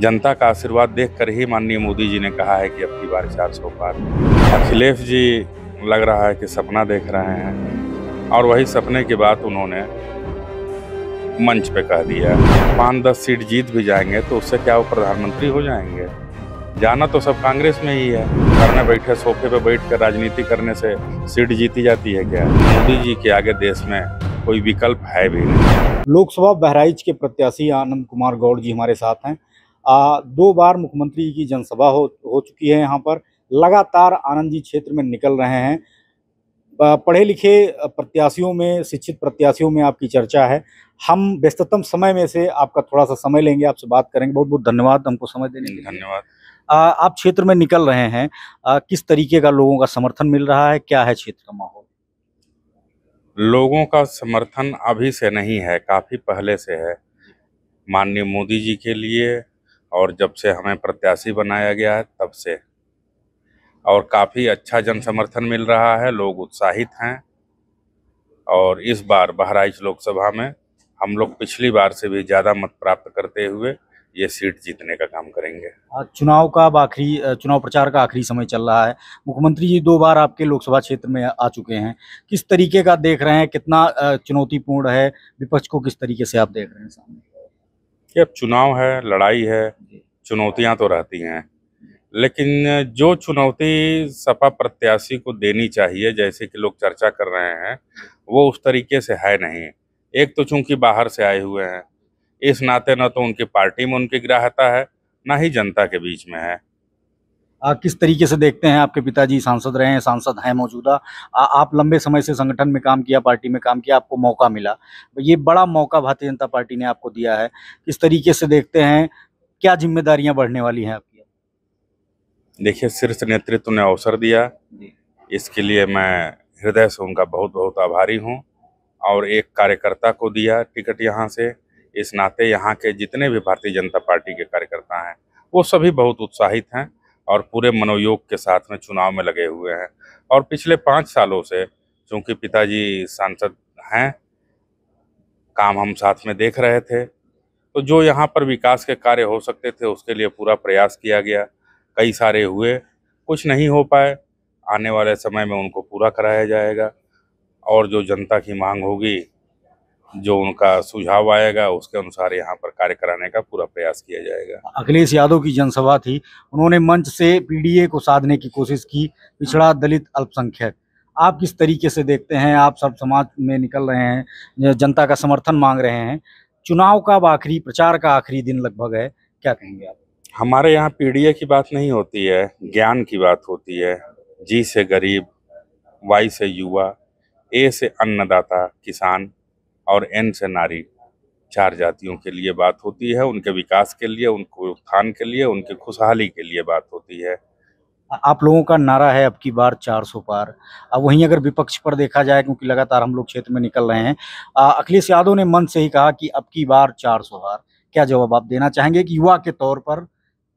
जनता का आशीर्वाद देखकर ही माननीय मोदी जी ने कहा है कि अब की बार चार सौ पार अखिलेश जी लग रहा है कि सपना देख रहे हैं और वही सपने की बात उन्होंने मंच पे कह दिया पाँच दस सीट जीत भी जाएंगे तो उससे क्या वो प्रधानमंत्री हो जाएंगे जाना तो सब कांग्रेस में ही है घर में बैठे सोफे पे बैठ कर राजनीति करने से सीट जीती जाती है क्या मोदी जी के आगे देश में कोई विकल्प है भी नहीं लोकसभा बहराइच के प्रत्याशी आनंद कुमार गौड़ जी हमारे साथ हैं आ, दो बार मुख्यमंत्री की जनसभा हो हो चुकी है यहाँ पर लगातार आनंद जी क्षेत्र में निकल रहे हैं पढ़े लिखे प्रत्याशियों में शिक्षित प्रत्याशियों में आपकी चर्चा है हम व्यस्ततम समय में से आपका थोड़ा सा समय लेंगे आपसे बात करेंगे बहुत बहुत धन्यवाद हमको समय देने के लिए धन्यवाद आप क्षेत्र में निकल रहे हैं आ, किस तरीके का लोगों का समर्थन मिल रहा है क्या है क्षेत्र का माहौल लोगों का समर्थन अभी से नहीं है काफ़ी पहले से है माननीय मोदी जी के लिए और जब से हमें प्रत्याशी बनाया गया है तब से और काफ़ी अच्छा जन समर्थन मिल रहा है लोग उत्साहित हैं और इस बार बहराइच लोकसभा में हम लोग पिछली बार से भी ज़्यादा मत प्राप्त करते हुए ये सीट जीतने का काम करेंगे चुनाव का अब आखिरी चुनाव प्रचार का आखिरी समय चल रहा है मुख्यमंत्री जी दो बार आपके लोकसभा क्षेत्र में आ चुके हैं किस तरीके का देख रहे हैं कितना चुनौतीपूर्ण है विपक्ष को किस तरीके से आप देख रहे हैं सामने कि अब चुनाव है लड़ाई है चुनौतियां तो रहती हैं लेकिन जो चुनौती सपा प्रत्याशी को देनी चाहिए जैसे कि लोग चर्चा कर रहे हैं वो उस तरीके से है नहीं एक तो चूंकि बाहर से आए हुए हैं इस नाते न तो उनकी पार्टी में उनकी ग्राहता है ना ही जनता के बीच में है आ, किस तरीके से देखते हैं आपके पिताजी सांसद रहे हैं सांसद हैं मौजूदा आप लंबे समय से संगठन में काम किया पार्टी में काम किया आपको मौका मिला ये बड़ा मौका भारतीय जनता पार्टी ने आपको दिया है किस तरीके से देखते हैं क्या जिम्मेदारियां बढ़ने वाली हैं आपकी देखिए शीर्ष नेतृत्व ने अवसर दिया इसके लिए मैं हृदय से उनका बहुत बहुत आभारी हूँ और एक कार्यकर्ता को दिया टिकट यहाँ से इस नाते यहाँ के जितने भी भारतीय जनता पार्टी के कार्यकर्ता हैं वो सभी बहुत उत्साहित हैं और पूरे मनोयोग के साथ में चुनाव में लगे हुए हैं और पिछले पाँच सालों से चूँकि पिताजी सांसद हैं काम हम साथ में देख रहे थे तो जो यहाँ पर विकास के कार्य हो सकते थे उसके लिए पूरा प्रयास किया गया कई सारे हुए कुछ नहीं हो पाए आने वाले समय में उनको पूरा कराया जाएगा और जो जनता की मांग होगी जो उनका सुझाव आएगा उसके अनुसार यहाँ पर कार्य कराने का पूरा प्रयास किया जाएगा अखिलेश यादव की जनसभा थी उन्होंने मंच से पीडीए को साधने की कोशिश की पिछड़ा दलित अल्पसंख्यक आप किस तरीके से देखते हैं आप सब समाज में निकल रहे हैं जनता का समर्थन मांग रहे हैं चुनाव का अब आखिरी प्रचार का आखिरी दिन लगभग है क्या कहेंगे आप हमारे यहाँ पीडीए की बात नहीं होती है ज्ञान की बात होती है जी से गरीब वाई से युवा ए से अन्नदाता किसान और एन से नारी चार जातियों के लिए बात होती है उनके विकास के लिए उनको उत्थान के लिए उनकी खुशहाली के लिए बात होती है आप लोगों का नारा है अब की बार 400 पार अब वहीं अगर विपक्ष पर देखा जाए क्योंकि लगातार हम लोग क्षेत्र में निकल रहे हैं अखिलेश यादव ने मन से ही कहा कि अब की बार 400 पार क्या जवाब आप देना चाहेंगे कि युवा के तौर पर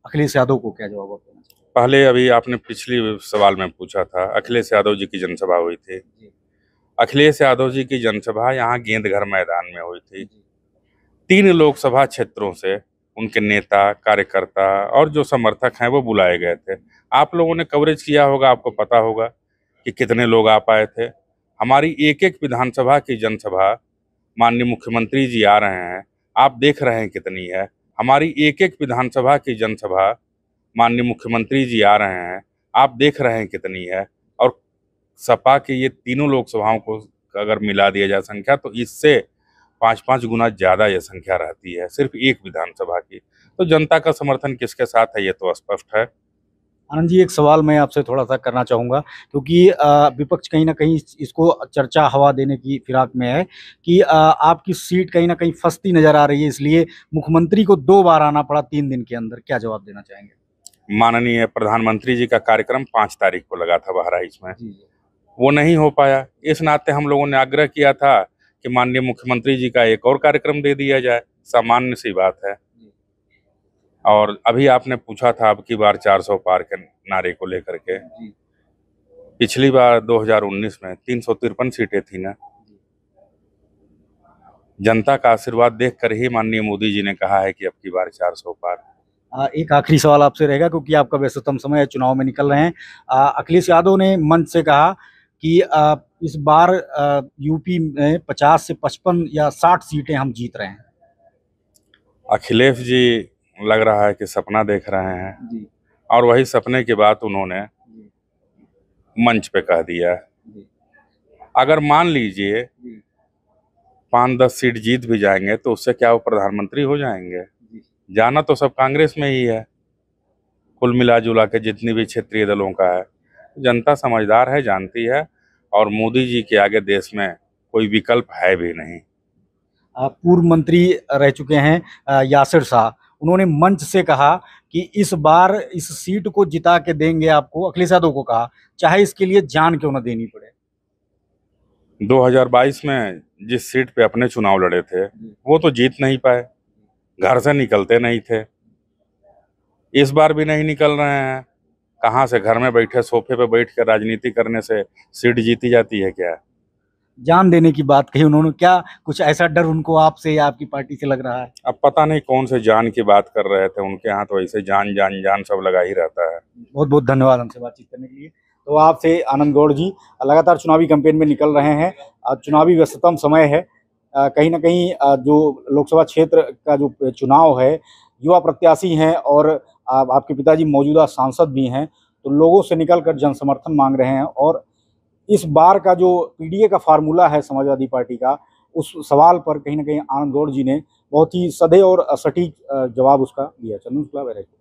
अखिलेश यादव को क्या जवाब आप देना चाहेंगे पहले अभी आपने पिछली सवाल में पूछा था अखिलेश यादव जी की जनसभा हुई थी अखिलेश यादव जी की जनसभा यहाँ गेंद घर मैदान में हुई थी तीन लोकसभा क्षेत्रों से उनके नेता कार्यकर्ता और जो समर्थक हैं वो बुलाए गए थे आप लोगों ने कवरेज किया होगा आपको पता होगा कि कितने लोग आ पाए थे हमारी एक एक विधानसभा की जनसभा माननीय मुख्यमंत्री जी आ रहे हैं आप देख रहे हैं कितनी है हमारी एक एक विधानसभा की जनसभा माननीय मुख्यमंत्री जी आ रहे हैं आप देख रहे हैं कितनी है और सपा के ये तीनों लोकसभाओं को अगर मिला दिया जाए संख्या तो इससे पाँच पाँच गुना ज़्यादा यह संख्या रहती है सिर्फ एक विधानसभा की तो जनता का समर्थन किसके साथ है ये तो स्पष्ट है आनंद जी एक सवाल मैं आपसे थोड़ा सा करना चाहूँगा क्योंकि विपक्ष कहीं ना कहीं इसको चर्चा हवा देने की फिराक में है कि आपकी सीट कहीं ना कहीं फंसती नज़र आ रही है इसलिए मुख्यमंत्री को दो बार आना पड़ा तीन दिन के अंदर क्या जवाब देना चाहेंगे माननीय प्रधानमंत्री जी का कार्यक्रम पाँच तारीख को लगा था बहराइच में वो नहीं हो पाया इस नाते हम लोगों ने आग्रह किया था कि माननीय मुख्यमंत्री जी का एक और कार्यक्रम दे दिया जाए सामान्य सी बात है और अभी आपने पूछा था अब की बार 400 पार के नारे को लेकर के पिछली बार 2019 में तीन सौ तिरपन सीटें थी ना जनता का आशीर्वाद देखकर ही माननीय मोदी जी ने कहा है कि अब की बार 400 पार आ, एक आखिरी सवाल आपसे रहेगा क्योंकि आपका व्यस्तम समय चुनाव में निकल रहे हैं अखिलेश यादव ने मंच से कहा कि इस बार यूपी में 50 से 55 या 60 सीटें हम जीत रहे हैं अखिलेश जी लग रहा है कि सपना देख रहे हैं और वही सपने की बात उन्होंने मंच पे कह दिया है अगर मान लीजिए पाँच दस सीट जीत भी जाएंगे तो उससे क्या वो प्रधानमंत्री हो जाएंगे जाना तो सब कांग्रेस में ही है कुल मिला जुला के जितनी भी क्षेत्रीय दलों का है जनता समझदार है जानती है और मोदी जी के आगे देश में कोई विकल्प है भी नहीं पूर्व मंत्री रह चुके हैं यासिर शाह उन्होंने मंच से कहा कि इस बार इस सीट को जिता के देंगे आपको अखिलेश यादव को कहा चाहे इसके लिए जान क्यों ना देनी पड़े 2022 में जिस सीट पे अपने चुनाव लड़े थे वो तो जीत नहीं पाए घर से निकलते नहीं थे इस बार भी नहीं निकल रहे हैं कहाँ से घर में बैठे सोफे पे बैठ कर राजनीति करने से सीट जीती जाती है क्या जान देने की बात कही उन्होंने क्या कुछ ऐसा डर उनको आपसे या आपकी पार्टी से लग रहा है अब पता नहीं कौन से जान की बात कर रहे थे उनके यहाँ तो ऐसे जान जान जान सब लगा ही रहता है बहुत बहुत धन्यवाद हमसे बातचीत करने के लिए तो आपसे आनंद गौड़ जी लगातार चुनावी कैंपेन में निकल रहे हैं चुनावी व्यस्ततम समय है कहीं ना कहीं जो लोकसभा क्षेत्र का जो चुनाव है युवा प्रत्याशी हैं और आप आपके पिताजी मौजूदा सांसद भी हैं तो लोगों से निकल कर जन समर्थन मांग रहे हैं और इस बार का जो पीडीए का फार्मूला है समाजवादी पार्टी का उस सवाल पर कहीं ना कहीं आनंद गौड़ जी ने बहुत ही सदे और सटीक जवाब उसका दिया चंदन शुक्ला